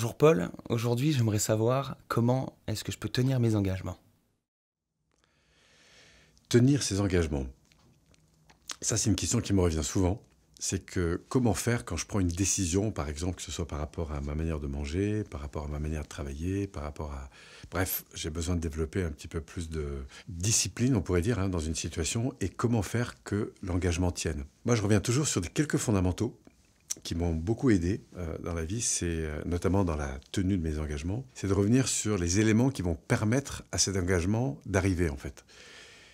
Bonjour Paul, aujourd'hui j'aimerais savoir comment est-ce que je peux tenir mes engagements Tenir ses engagements. Ça c'est une question qui me revient souvent. C'est que comment faire quand je prends une décision, par exemple, que ce soit par rapport à ma manière de manger, par rapport à ma manière de travailler, par rapport à... Bref, j'ai besoin de développer un petit peu plus de discipline, on pourrait dire, hein, dans une situation, et comment faire que l'engagement tienne. Moi, je reviens toujours sur quelques fondamentaux qui m'ont beaucoup aidé euh, dans la vie, c'est euh, notamment dans la tenue de mes engagements, c'est de revenir sur les éléments qui vont permettre à cet engagement d'arriver en fait.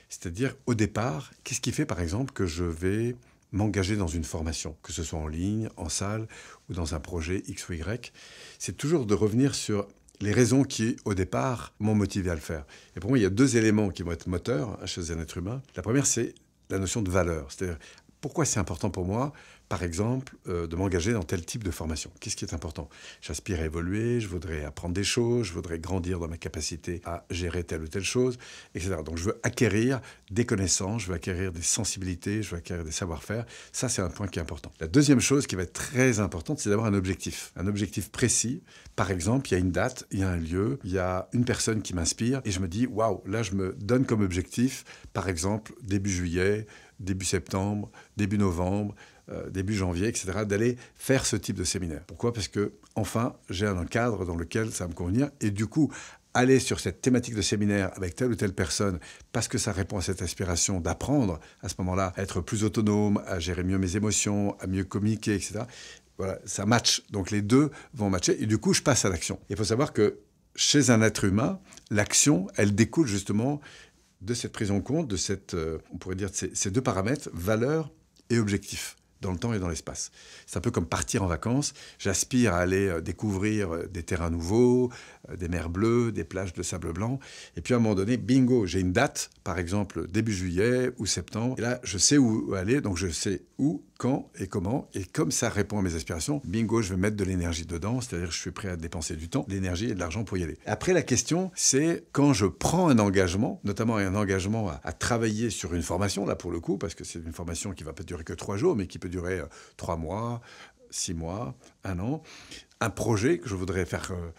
C'est-à-dire au départ, qu'est-ce qui fait par exemple que je vais m'engager dans une formation, que ce soit en ligne, en salle ou dans un projet X ou Y, c'est toujours de revenir sur les raisons qui, au départ, m'ont motivé à le faire. Et pour moi, il y a deux éléments qui vont être moteurs hein, chez un être humain. La première, c'est la notion de valeur, c'est-à-dire pourquoi c'est important pour moi par exemple, euh, de m'engager dans tel type de formation. Qu'est-ce qui est important J'aspire à évoluer, je voudrais apprendre des choses, je voudrais grandir dans ma capacité à gérer telle ou telle chose, etc. Donc je veux acquérir des connaissances, je veux acquérir des sensibilités, je veux acquérir des savoir-faire. Ça, c'est un point qui est important. La deuxième chose qui va être très importante, c'est d'avoir un objectif. Un objectif précis. Par exemple, il y a une date, il y a un lieu, il y a une personne qui m'inspire et je me dis, waouh, là, je me donne comme objectif, par exemple, début juillet, début septembre, début novembre, euh, début janvier, etc., d'aller faire ce type de séminaire. Pourquoi Parce que, enfin, j'ai un cadre dans lequel ça va me convenir. Et du coup, aller sur cette thématique de séminaire avec telle ou telle personne parce que ça répond à cette aspiration d'apprendre à ce moment-là, à être plus autonome, à gérer mieux mes émotions, à mieux communiquer, etc. Voilà, ça match. Donc les deux vont matcher et du coup, je passe à l'action. Il faut savoir que chez un être humain, l'action, elle découle justement de cette prise en compte, de euh, on pourrait dire, ces, ces deux paramètres, valeur et objectif dans le temps et dans l'espace. C'est un peu comme partir en vacances. J'aspire à aller euh, découvrir euh, des terrains nouveaux, euh, des mers bleues, des plages de sable blanc. Et puis à un moment donné, bingo, j'ai une date, par exemple début juillet ou septembre. Et là, je sais où aller, donc je sais où, quand et comment. Et comme ça répond à mes aspirations, bingo, je vais mettre de l'énergie dedans, c'est-à-dire que je suis prêt à dépenser du temps, de l'énergie et de l'argent pour y aller. Après, la question, c'est quand je prends un engagement, notamment un engagement à, travailler sur une formation, là pour le coup, parce que c'est une formation qui ne va pas durer que trois jours, mais qui peut durer euh, trois mois, six mois, un an, un projet que je voudrais faire... Euh,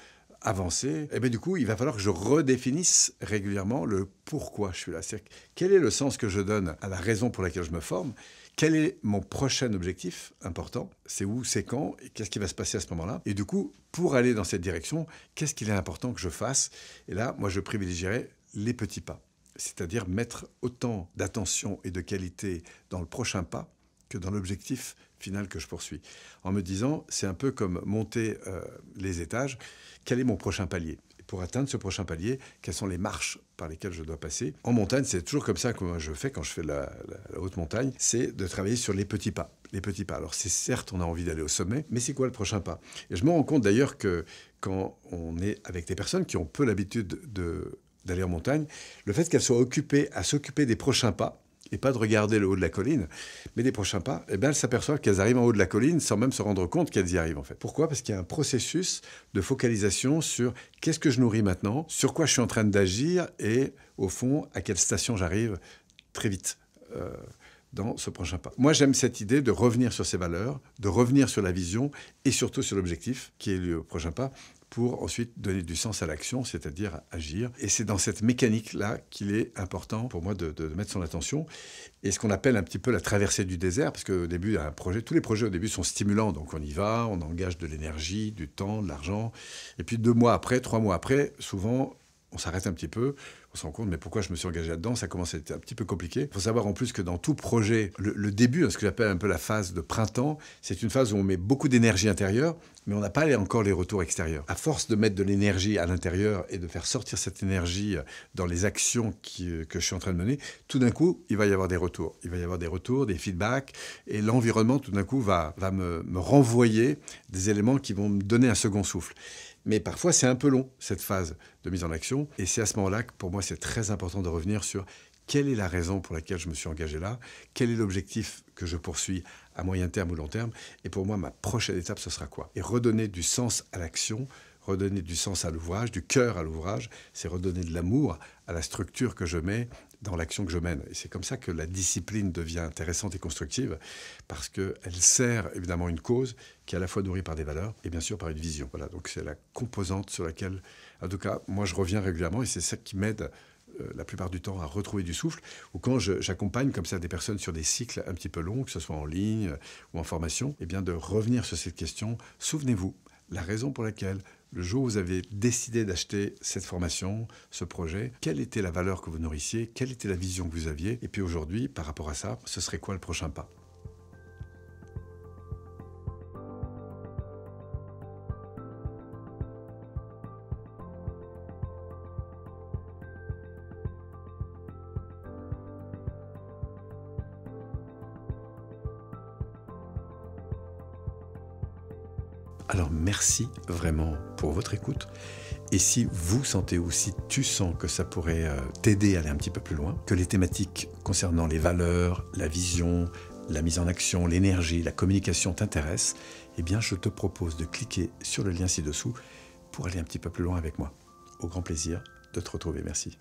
avancer, et eh bien du coup, il va falloir que je redéfinisse régulièrement le pourquoi je suis là. cest quel est le sens que je donne à la raison pour laquelle je me forme Quel est mon prochain objectif important C'est où C'est quand Et qu'est-ce qui va se passer à ce moment-là Et du coup, pour aller dans cette direction, qu'est-ce qu'il est important que je fasse Et là, moi, je privilégierais les petits pas, c'est-à-dire mettre autant d'attention et de qualité dans le prochain pas que dans l'objectif final que je poursuis. En me disant, c'est un peu comme monter euh, les étages, quel est mon prochain palier Pour atteindre ce prochain palier, quelles sont les marches par lesquelles je dois passer En montagne, c'est toujours comme ça que je fais quand je fais la, haute montagne, c'est de travailler sur les petits pas. Les petits pas. Alors c'est certes, on a envie d'aller au sommet, mais c'est quoi le prochain pas Et je me rends compte d'ailleurs que quand on est avec des personnes qui ont peu l'habitude d'aller en montagne, le fait qu'elles soient occupées à s'occuper des prochains pas, et pas de regarder le haut de la colline, mais les prochains pas, eh bien, elles s'aperçoivent qu'elles arrivent en haut de la colline sans même se rendre compte qu'elles y arrivent en fait. Pourquoi Parce qu'il y a un processus de focalisation sur qu'est-ce que je nourris maintenant, sur quoi je suis en train d'agir et au fond à quelle station j'arrive très vite. Euh, dans ce prochain pas. Moi, j'aime cette idée de revenir sur ses valeurs, de revenir sur la vision et surtout sur l'objectif qui est le prochain pas pour ensuite donner du sens à l'action, c'est-à-dire agir. Et c'est dans cette mécanique-là qu'il est important pour moi de, mettre son attention. Et ce qu'on appelle un petit peu la traversée du désert, parce qu'au début, projet, tous les projets au début sont stimulants, donc on y va, on engage de l'énergie, du temps, de l'argent. Et puis deux mois après, trois mois après, souvent, on s'arrête un petit peu se rend compte, mais pourquoi je me suis engagé là-dedans Ça commence à être un petit peu compliqué. Il faut savoir en plus que dans tout projet, le, début, hein, ce que j'appelle un peu la phase de printemps, c'est une phase où on met beaucoup d'énergie intérieure, mais on n'a pas encore les retours extérieurs. À force de mettre de l'énergie à l'intérieur et de faire sortir cette énergie euh, dans les actions euh, que je suis en train de mener, tout d'un coup, il va y avoir des retours. Il va y avoir des retours, des feedbacks, et l'environnement, tout d'un coup, va, me, me renvoyer des éléments qui vont me donner un second souffle. Mais parfois, c'est un peu long, cette phase de mise en action. Et c'est à ce moment-là que, pour moi, c'est très important de revenir sur quelle est la raison pour laquelle je me suis engagé là, quel est l'objectif que je poursuis à moyen terme ou long terme, et pour moi, ma prochaine étape, ce sera quoi Et redonner du sens à l'action, redonner du sens à l'ouvrage, du cœur à l'ouvrage, c'est redonner de l'amour à la structure que je mets dans l'action que je mène. Et c'est comme ça que la discipline devient intéressante et constructive, parce qu'elle sert évidemment une cause qui est à la fois nourrie par des valeurs et bien sûr par une vision. Voilà, donc c'est la composante sur laquelle, en tout cas, moi je reviens régulièrement et c'est ça qui m'aide euh, la plupart du temps à retrouver du souffle, ou quand j'accompagne comme ça des personnes sur des cycles un petit peu longs, que ce soit en ligne euh, ou en formation, et eh bien de revenir sur cette question, souvenez-vous, la raison pour laquelle le jour où vous avez décidé d'acheter cette formation, ce projet, quelle était la valeur que vous nourrissiez, quelle était la vision que vous aviez, et puis aujourd'hui, par rapport à ça, ce serait quoi le prochain pas Alors merci vraiment pour votre écoute. Et si vous sentez ou si tu sens que ça pourrait euh, t'aider à aller un petit peu plus loin, que les thématiques concernant les valeurs, la vision, la mise en action, l'énergie, la communication t'intéressent, eh bien je te propose de cliquer sur le lien ci-dessous pour aller un petit peu plus loin avec moi. Au grand plaisir de te retrouver. Merci.